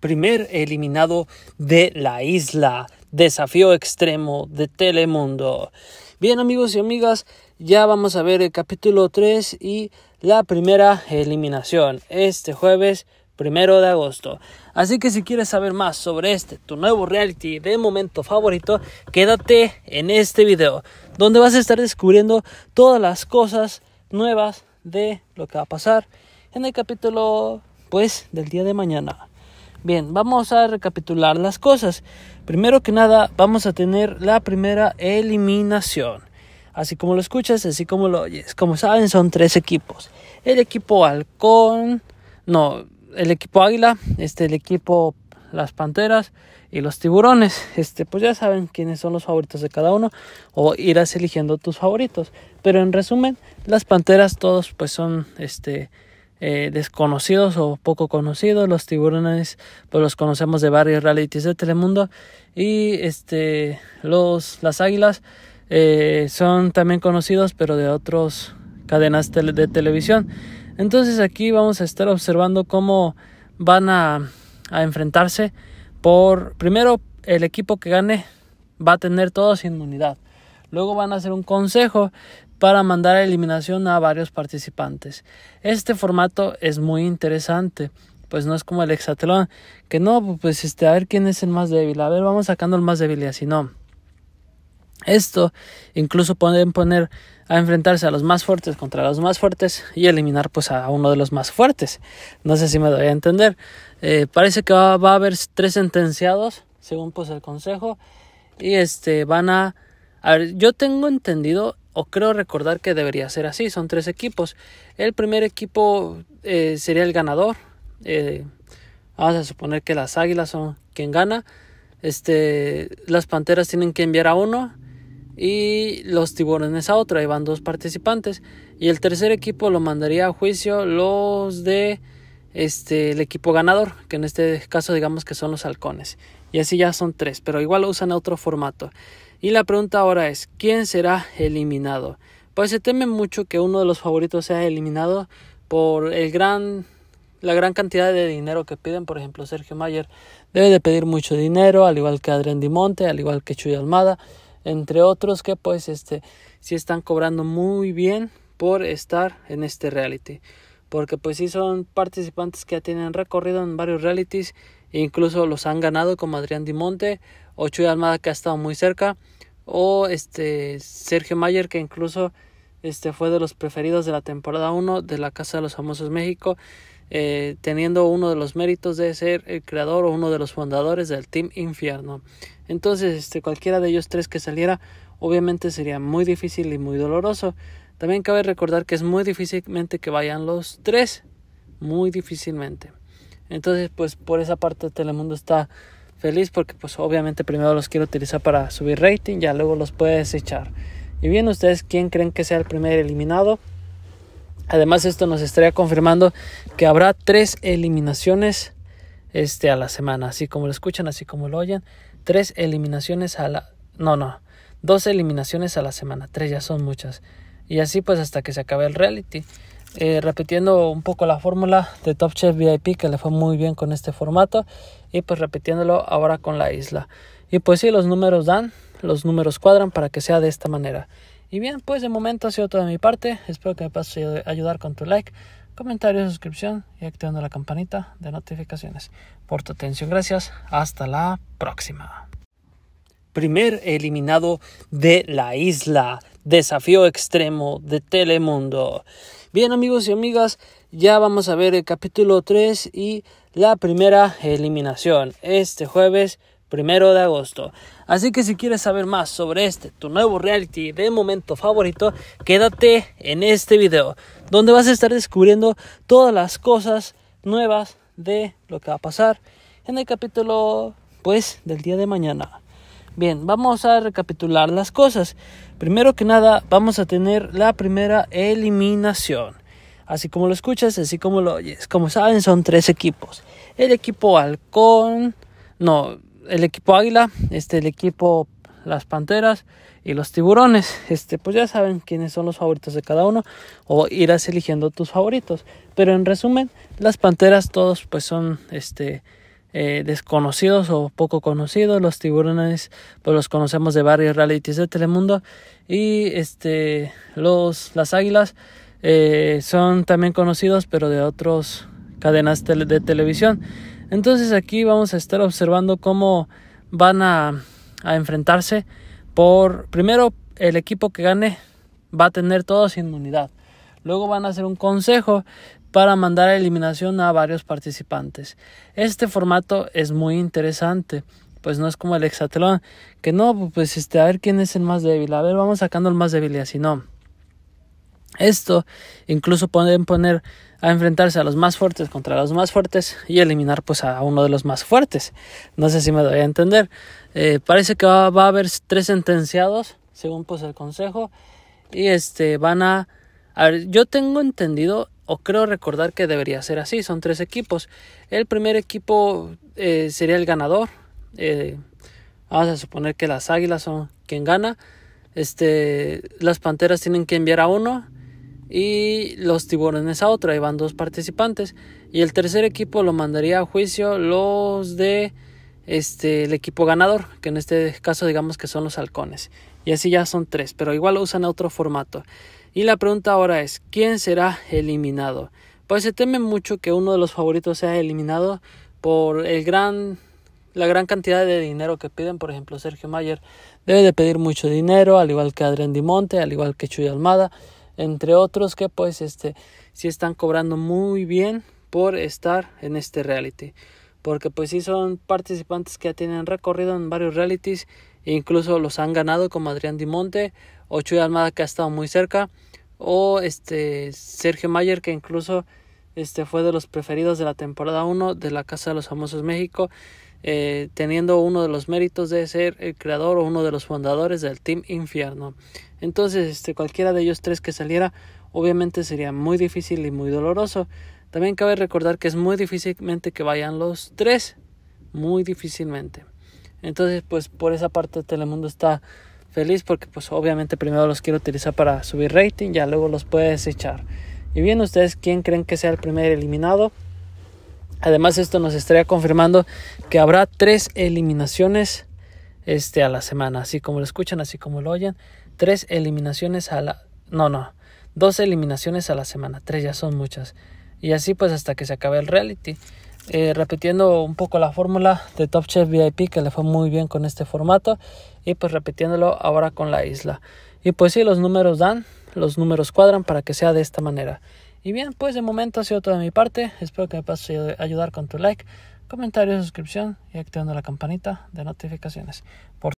primer eliminado de la isla. Desafío extremo de Telemundo. Bien amigos y amigas, ya vamos a ver el capítulo 3 y la primera eliminación este jueves primero de agosto. Así que si quieres saber más sobre este tu nuevo reality de momento favorito, quédate en este video donde vas a estar descubriendo todas las cosas nuevas de lo que va a pasar en el capítulo pues del día de mañana. Bien, vamos a recapitular las cosas. Primero que nada, vamos a tener la primera eliminación. Así como lo escuchas, así como lo oyes. Como saben, son tres equipos. El equipo halcón, no, el equipo águila, este, el equipo las panteras y los tiburones. Este, pues ya saben quiénes son los favoritos de cada uno o irás eligiendo tus favoritos. Pero en resumen, las panteras todos pues son este eh, desconocidos o poco conocidos. Los tiburones, pues los conocemos de varios realities de Telemundo. Y este, los, las águilas eh, son también conocidos, pero de otras cadenas de televisión. Entonces aquí vamos a estar observando cómo van a, a enfrentarse por, primero, el equipo que gane va a tener todos inmunidad. Luego van a hacer un consejo para mandar a eliminación a varios participantes. Este formato es muy interesante, pues no es como el hexatlón, que no, pues este, a ver quién es el más débil, a ver, vamos sacando el más débil y así no. Esto incluso pueden poner a enfrentarse a los más fuertes contra los más fuertes y eliminar pues a uno de los más fuertes. No sé si me doy a entender. Eh, parece que va, a haber tres sentenciados según pues el consejo y este van a... A ver, yo tengo entendido o creo recordar que debería ser así, son tres equipos. El primer equipo eh, sería el ganador. Eh, vamos a suponer que las águilas son quien gana. Este, las panteras tienen que enviar a uno y los tiburones a otro. Ahí van dos participantes. Y el tercer equipo lo mandaría a juicio los de este, el equipo ganador, que en este caso digamos que son los halcones. Y así ya son tres, pero igual usan otro formato. Y la pregunta ahora es, ¿quién será eliminado? Pues se teme mucho que uno de los favoritos sea eliminado por el gran, la gran cantidad de dinero que piden. Por ejemplo, Sergio Mayer debe de pedir mucho dinero, al igual que Adrián Monte al igual que Chuy Almada, entre otros que pues este, sí están cobrando muy bien por estar en este reality porque pues sí son participantes que ya tienen recorrido en varios realities, e incluso los han ganado como Adrián Dimonte, Ochoa Ochuya Almada que ha estado muy cerca, o este Sergio Mayer que incluso este fue de los preferidos de la temporada 1 de la Casa de los Famosos México, eh, teniendo uno de los méritos de ser el creador o uno de los fundadores del Team Infierno. Entonces, este, cualquiera de ellos tres que saliera, obviamente sería muy difícil y muy doloroso. También cabe recordar que es muy difícilmente que vayan los tres, muy difícilmente. Entonces, pues por esa parte Telemundo está feliz porque pues obviamente primero los quiere utilizar para subir rating, ya luego los puede desechar. Y bien, ustedes quién creen que sea el primer eliminado? Además, esto nos estaría confirmando que habrá tres eliminaciones este, a la semana, así como lo escuchan, así como lo oyen, tres eliminaciones a la no, no, dos eliminaciones a la semana, tres ya son muchas y así pues hasta que se acabe el reality. Eh, repitiendo un poco la fórmula de Top Chef VIP que le fue muy bien con este formato y pues repitiéndolo ahora con la isla. Y pues si los números dan, los números cuadran para que sea de esta manera. Y bien, pues de momento ha sido todo de mi parte. Espero que me puedas ayudar con tu like, comentario, suscripción y activando la campanita de notificaciones. Por tu atención, gracias. Hasta la próxima. Primer eliminado de la isla. Desafío Extremo de Telemundo. Bien amigos y amigas, ya vamos a ver el capítulo 3 y la primera eliminación este jueves primero de agosto. Así que si quieres saber más sobre este, tu nuevo reality de momento favorito, quédate en este video, donde vas a estar descubriendo todas las cosas nuevas de lo que va a pasar en el capítulo, pues, del día de mañana. Bien, vamos a recapitular las cosas. Primero que nada, vamos a tener la primera eliminación. Así como lo escuchas, así como lo oyes. Como saben, son tres equipos. El equipo Halcón, no, el equipo Águila, este, el equipo Las Panteras y los Tiburones. Este, pues ya saben quiénes son los favoritos de cada uno o irás eligiendo tus favoritos. Pero en resumen, las Panteras todos pues son, este, eh, desconocidos o poco conocidos. Los tiburones pues los conocemos de varios realities de Telemundo y este los las águilas eh, son también conocidos pero de otras cadenas de televisión. Entonces aquí vamos a estar observando cómo van a, a enfrentarse por primero el equipo que gane va a tener toda su inmunidad. Luego van a hacer un consejo para mandar a eliminación a varios participantes. Este formato es muy interesante, pues no es como el hexatlón, que no, pues este, a ver quién es el más débil, a ver, vamos sacando el más débil y así no. Esto incluso pueden poner a enfrentarse a los más fuertes contra los más fuertes y eliminar pues a uno de los más fuertes. No sé si me doy a entender. Eh, parece que va, va, a haber tres sentenciados según pues el consejo y este van a... A ver, yo tengo entendido o creo recordar que debería ser así, son tres equipos. El primer equipo eh, sería el ganador. Eh, vamos a suponer que las águilas son quien gana. Este, las panteras tienen que enviar a uno y los tiburones a otro. Ahí van dos participantes. Y el tercer equipo lo mandaría a juicio los de este, el equipo ganador, que en este caso digamos que son los halcones. Y así ya son tres, pero igual usan otro formato. Y la pregunta ahora es, ¿quién será eliminado? Pues se teme mucho que uno de los favoritos sea eliminado por el gran la gran cantidad de dinero que piden, por ejemplo, Sergio Mayer debe de pedir mucho dinero, al igual que Adrián Dimonte, al igual que Chuy Almada, entre otros que pues este sí están cobrando muy bien por estar en este reality porque pues sí son participantes que ya tienen recorrido en varios realities, e incluso los han ganado como Adrián Dimonte, o Chuy Almada que ha estado muy cerca, o este Sergio Mayer que incluso este fue de los preferidos de la temporada 1 de la Casa de los Famosos México, eh, teniendo uno de los méritos de ser el creador o uno de los fundadores del Team Infierno. Entonces, este, cualquiera de ellos tres que saliera, obviamente sería muy difícil y muy doloroso. También cabe recordar que es muy difícilmente que vayan los tres, muy difícilmente. Entonces, pues por esa parte Telemundo está feliz porque pues obviamente primero los quiero utilizar para subir rating, ya luego los puede desechar. Y bien, ustedes quién creen que sea el primer eliminado? Además, esto nos estaría confirmando que habrá tres eliminaciones este a la semana, así como lo escuchan, así como lo oyen, tres eliminaciones a la no, no, dos eliminaciones a la semana, tres ya son muchas y así pues hasta que se acabe el reality. Eh, repitiendo un poco la fórmula de Top Chef VIP que le fue muy bien con este formato y pues repitiéndolo ahora con la isla. Y pues si los números dan, los números cuadran para que sea de esta manera. Y bien, pues de momento ha sido todo de mi parte. Espero que me puedas ayudar con tu like, comentario, suscripción y activando la campanita de notificaciones.